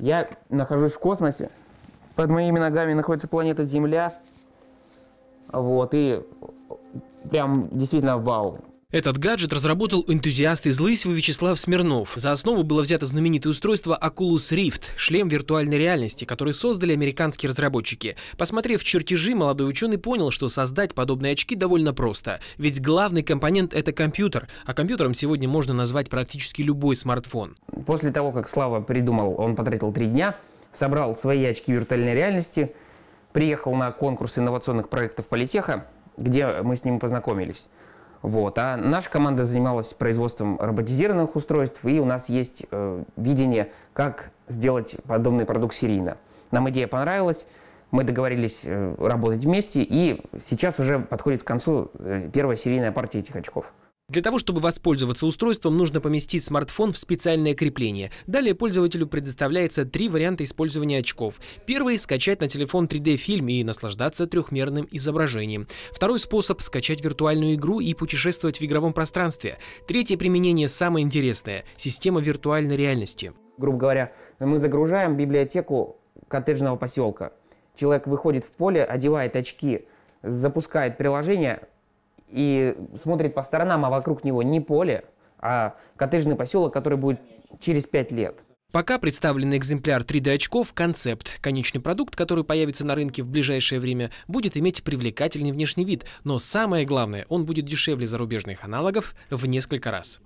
Я нахожусь в космосе. Под моими ногами находится планета Земля. Вот, и прям действительно вау. Этот гаджет разработал энтузиаст из Лысьего Вячеслав Смирнов. За основу было взято знаменитое устройство Oculus Rift, шлем виртуальной реальности, который создали американские разработчики. Посмотрев чертежи, молодой ученый понял, что создать подобные очки довольно просто. Ведь главный компонент — это компьютер, а компьютером сегодня можно назвать практически любой смартфон. После того, как Слава придумал, он потратил три дня, собрал свои очки виртуальной реальности, приехал на конкурс инновационных проектов Политеха, где мы с ним познакомились. Вот. А наша команда занималась производством роботизированных устройств, и у нас есть э, видение, как сделать подобный продукт серийно. Нам идея понравилась, мы договорились э, работать вместе, и сейчас уже подходит к концу э, первая серийная партия этих очков. Для того, чтобы воспользоваться устройством, нужно поместить смартфон в специальное крепление. Далее пользователю предоставляется три варианта использования очков. Первый – скачать на телефон 3D-фильм и наслаждаться трехмерным изображением. Второй способ – скачать виртуальную игру и путешествовать в игровом пространстве. Третье применение самое интересное – система виртуальной реальности. Грубо говоря, мы загружаем библиотеку коттеджного поселка. Человек выходит в поле, одевает очки, запускает приложение, и смотрит по сторонам, а вокруг него не поле, а коттеджный поселок, который будет через пять лет. Пока представленный экземпляр 3D-очков – концепт. Конечный продукт, который появится на рынке в ближайшее время, будет иметь привлекательный внешний вид, но самое главное – он будет дешевле зарубежных аналогов в несколько раз.